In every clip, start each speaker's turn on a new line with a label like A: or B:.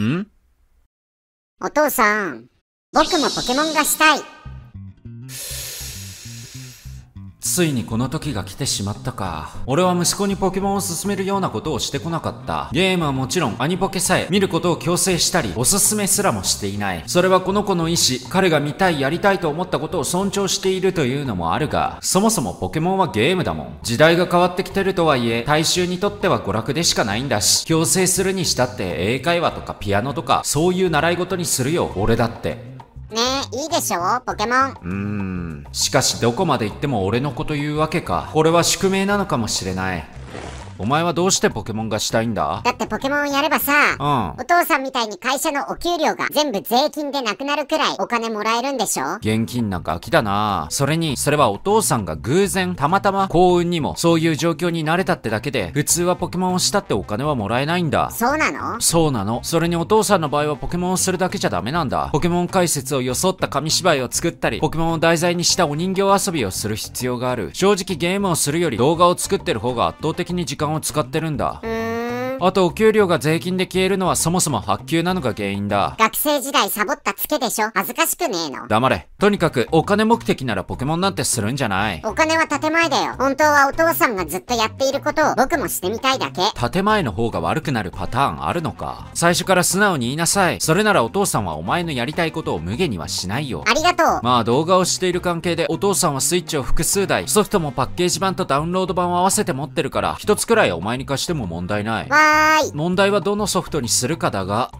A: ん
B: お父さん、僕もポケモンがしたい。
A: ついにこの時が来てしまったか。俺は息子にポケモンを勧めるようなことをしてこなかった。ゲームはもちろんアニポケさえ見ることを強制したり、おすすめすらもしていない。それはこの子の意思、彼が見たいやりたいと思ったことを尊重しているというのもあるが、そもそもポケモンはゲームだもん。時代が変わってきてるとはいえ、大衆にとっては娯楽でしかないんだし、強制するにしたって英会話とかピアノとか、そういう習い事にするよ、俺だって。
B: ねえ、いいでしょポケモン。う
A: ーん。しかしどこまで行っても俺のこと言うわけか。これは宿命なのかもしれない。お前はどうしてポケモンがしたいんだだ
B: ってポケモンをやればさ、うん、お父さんみたいに会社のお給料が全部税金でなくなるくらいお金もらえるんでしょ
A: 現金なんか飽きだなそれに、それはお父さんが偶然、たまたま幸運にも、そういう状況になれたってだけで、普通はポケモンをしたってお金はもらえないんだ。そうなのそうなの。それにお父さんの場合はポケモンをするだけじゃダメなんだ。ポケモン解説を装った紙芝居を作ったり、ポケモンを題材にしたお人形遊びをする必要がある。正直ゲームをするより動画を作ってる方が圧倒的に時間を使ってるんだ、あとお給料が税金で消えるのはそもそも発給なのが原因だ。学
B: 生時代サボったツケでしょ恥ずかしくねえの。
A: 黙れ。とにかくお金目的ならポケモンなんてするんじゃない。
B: お金は建前だよ。本当はお父さんがずっとやっていることを僕もしてみたい
A: だけ。建前の方が悪くなるパターンあるのか。最初から素直に言いなさい。それならお父さんはお前のやりたいことを無限にはしないよ。ありがとう。まあ動画をしている関係でお父さんはスイッチを複数台、ソフトもパッケージ版とダウンロード版を合わせて持ってるから、一つくらいお前に貸しても問題ない。わい問題はどのソフトにするかだが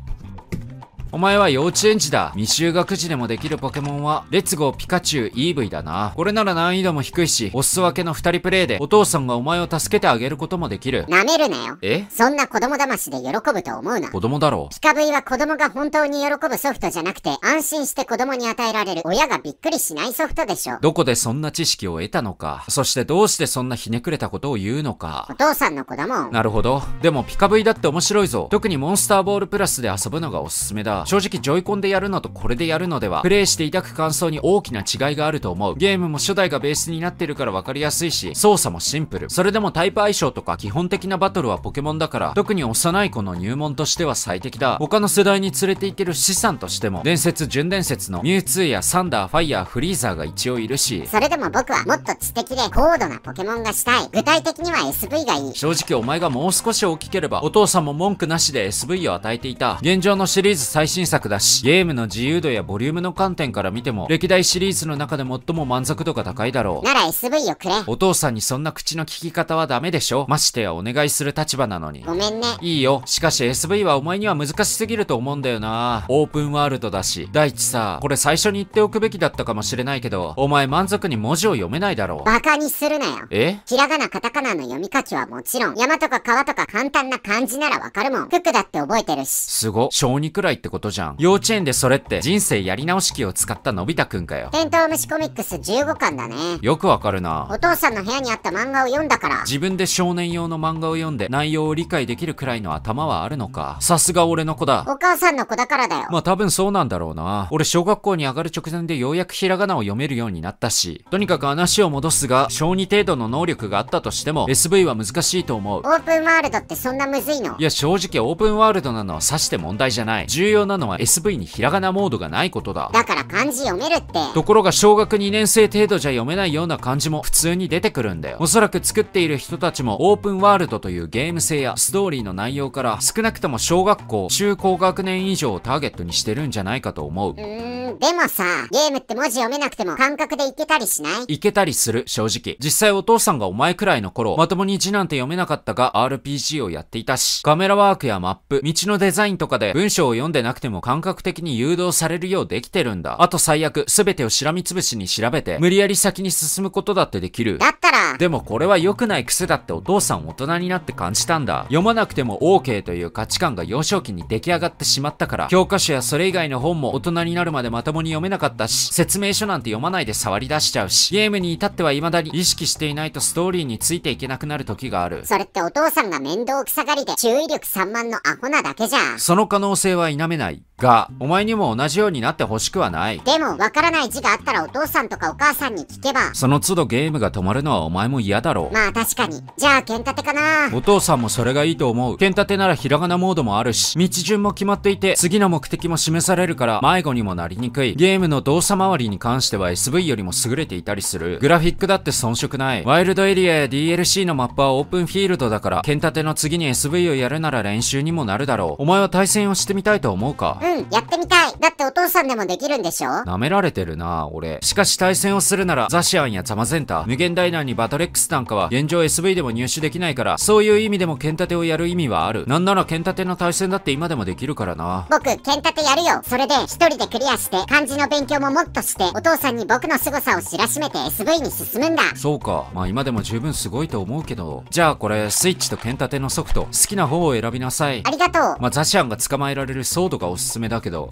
A: お前は幼稚園児だ。未就学児でもできるポケモンは、レッツゴーピカチュウ、イーブイだな。これなら難易度も低いし、おすそ分けの二人プレイで、お父さんがお前を助けてあげることもできる。舐めるなよ。えそんな子供騙しで喜ぶと思うな。子供だろう。ピ
B: カブイは子供が本当に喜ぶソフトじゃなくて、安心して子供に与えられる親がびっくりしないソフトでしょ。
A: どこでそんな知識を得たのか。そしてどうしてそんなひねくれたことを言うのか。お
B: 父さんの子だもん。な
A: るほど。でもピカブイだって面白いぞ。特にモンスターボールプラスで遊ぶのがおすすめだ。正直ジョイコンでやるのとこれでやるのでは、プレイしていたく感想に大きな違いがあると思う。ゲームも初代がベースになってるから分かりやすいし、操作もシンプル。それでもタイプ相性とか基本的なバトルはポケモンだから、特に幼い子の入門としては最適だ。他の世代に連れていける資産としても、伝説、純伝説のミュウツーやサンダー、ファイヤー、フリーザーが一応いるし、それで
B: も僕はもっと知的で高度なポケ
A: モンがしたい。具体的には SV がいい。正直お前がもう少し大きければ、お父さんも文句なしで SV を与えていた。現状のシリーズ最新作だし、ゲームの自由度やボリュームの観点から見ても、歴代シリーズの中で最も満足度が高いだろう。な
B: ら SV をくれ。
A: お父さんにそんな口の聞き方はダメでしょましてやお願いする立場なのに。ごめんね。いいよ。しかし SV はお前には難しすぎると思うんだよな。オープンワールドだし。第一さ、これ最初に言っておくべきだったかもしれないけど、お前満足に文字を読めないだろう。
B: バカにするなよ。えひらがなカタカナの読み書きはもちろん、山とか川とか簡単な漢字ならわかるもん。クックだって覚えてるし。
A: すご。小2くらいってことことじゃん。幼稚園でそれって人生やり直し機を使ったのび太くんかよ。
B: テントウムシコミックス15巻だね。
A: よくわかるな。
B: お父さんの部屋にあった漫画を読んだから。
A: 自分で少年用の漫画を読んで内容を理解できるくらいの頭はあるのか。さすが俺の子だ。
B: お母さんの子だからだよ。
A: まあ多分そうなんだろうな。俺小学校に上がる直前でようやくひらがなを読めるようになったし。とにかく話を戻すが、小2程度の能力があったとしても SV は難しいと思う。オ
B: ープンワールドってそんなむずいの
A: いや正直オープンワールドなのは指して問題じゃない。重要なのは SV にひらがなモードがないことだ。だ
B: から漢字読めるって。
A: ところが小学2年生程度じゃ読めないような漢字も普通に出てくるんだよ。おそらく作っている人たちもオープンワールドというゲーム性やストーリーの内容から少なくとも小学校、中高学年以上をターゲットにしてるんじゃないかと思う。
B: うでもさ、ゲームって文字読めなくても感覚でいけたりしないい
A: けたりする、正直。実際お父さんがお前くらいの頃、まともに字なんて読めなかったが RPG をやっていたし、カメラワークやマップ、道のデザインとかで文章を読んでなくても感覚的に誘導されるようできてるんだ。あと最悪、すべてをしらみつぶしに調べて、無理やり先に進むことだってできる。だったら、でもこれは良くない癖だってお父さん大人になって感じたんだ。読まなくても OK という価値観が幼少期に出来上がってしまったから、教科書やそれ以外の本も大人になるまでまたともに読めなかったし、説明書なんて読まないで触り出しちゃうし、ゲームに至っては未だに意識していないとストーリーについていけなくなる時がある。それ
B: ってお父さんが面倒くさがりで注意力散漫のアホなだけじゃ
A: ん。その可能性は否めない。が、お前にも同じようになってほしくはない。
B: でも、わからない字があったらお父さんとかお母さんに聞けば。
A: その都度ゲームが止まるのはお前も嫌だろう。まあ確かに。じゃあ、剣立てかな。お父さんもそれがいいと思う。剣立てならひらがなモードもあるし、道順も決まっていて、次の目的も示されるから、迷子にもなりににくい。ゲームの動作周りに関しては SV よりも優れていたりする。グラフィックだって遜色ない。ワイルドエリアや DLC のマップはオープンフィールドだから、剣立ての次に SV をやるなら練習にもなるだろう。お前は対戦をしてみたいと思うか
B: うん、やってみたい。だってお父さんでもできるんでしょ舐
A: められてるな俺。しかし対戦をするなら、ザシアンやザマゼンタ、無限ダイナーにバトレックスなんかは、現状 SV でも入手できないから、そういう意味でも剣立てをやる意味はある。なんなら剣立ての対戦だって今でもできるからな。
B: 僕、剣立てやるよ。それで、一人でクリアして。で、漢字の勉強ももっとして、お父さんに僕の凄さを知らしめて SV
A: に進むんだ。そうか。まあ今でも十分すごいと思うけど。じゃあこれ、スイッチと剣立てのソフト、好きな方を選びなさい。ありがとう。まあザシアンが捕まえられるソードがおすすめだけど。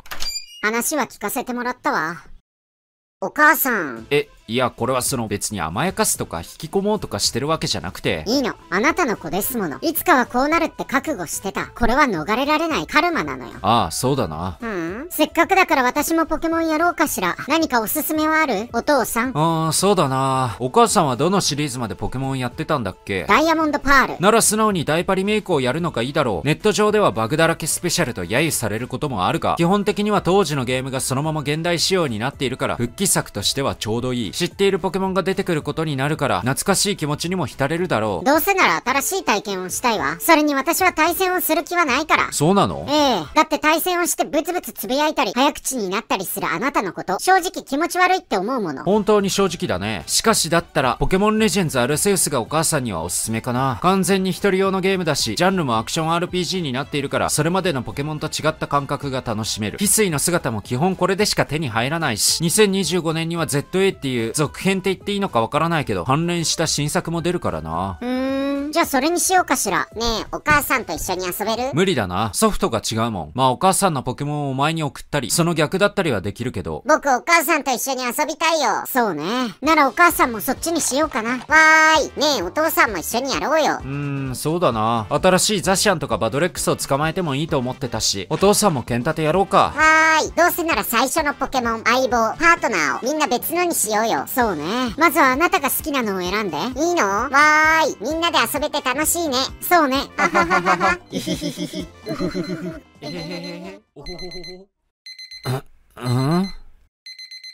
B: 話は聞かせてもらったわ。
A: お母さん。え、いや、これはその別に甘やかすとか引き込もうとかしてるわけじゃなくて。い
B: いの。あなたの子ですもの。いつかはこうなるって覚悟してた。これは逃れられないカルマなのよ。
A: ああ、そうだな。う
B: ん。せっかくだから私もポケモンやろうかしら。何かおすすめはあるお父さん。
A: ああ、そうだな。お母さんはどのシリーズまでポケモンやってたんだっけダ
B: イヤモンドパー
A: ル。なら素直にダイパリメイクをやるのがいいだろう。ネット上ではバグだらけスペシャルと揶揄されることもあるが、基本的には当時のゲームがそのまま現代仕様になっているから、復帰作としてはちょうどいい。知っているポケモンが出てくることになるから、懐かしい気持ちにも浸れるだろう。ど
B: うせなら新しい体験をしたいわ。それに私は対戦をする気はないから。
A: そうなのえ
B: えだって対戦をしてブツブツつぶやいたり、早口になったりするあなたのこと、正直気持ち悪いって思うもの。
A: 本当に正直だね。しかしだったら、ポケモンレジェンズアルセウスがお母さんにはおすすめかな。完全に一人用のゲームだし、ジャンルもアクション RPG になっているから、それまでのポケモンと違った感覚が楽しめる。翡翠の姿も基本これでしか手に入らないし、2025年には ZA っていう続編って言っていいのかわからないけど関連した新作も出るからな。
B: うんじゃあそれにしようかしら。ねえ、お母さんと一緒に遊べる
A: 無理だな。ソフトが違うもん。まあお母さんのポケモンをお前に送ったり、その逆だったりはできるけど。
B: 僕お母さんと一緒に遊びたいよ。そうね。ならお母さんもそっちにしようかな。わーい。ねえ、お父さんも一緒にやろうよ。う
A: ーん、そうだな。新しいザシアンとかバドレックスを捕まえてもいいと思ってたし、お父さんも剣立てやろうか。
B: はーい。どうせなら最初のポケモン、相棒、パートナーをみんな別のにしようよ。そうね。まずはあなたが好きなのを選んで。いいのわーい。みんなで遊遊べて楽しいねそうね
A: あうん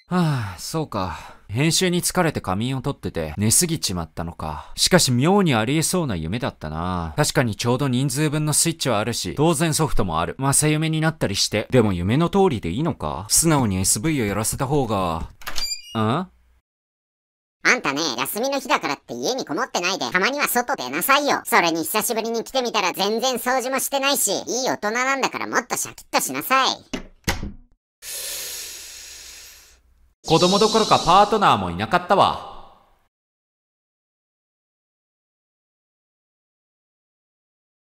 A: はあ、そうか。編集に疲れて仮眠を取ってて寝すぎちまったのか。しかし妙にありえそうな夢だったな。確かにちょうど人数分のスイッチはあるし、当然ソフトもある。正夢になったりして。でも夢の通りでいいのか素直に SV をやらせた方が、ん
B: あんたね、休みの日だからって家にこもってないで、たまには外出なさいよ。それに久しぶりに来てみたら全然掃除もしてないし、いい大人なんだからもっとシャキッとしなさい。
A: 子供どころかパートナーもいなかったわ。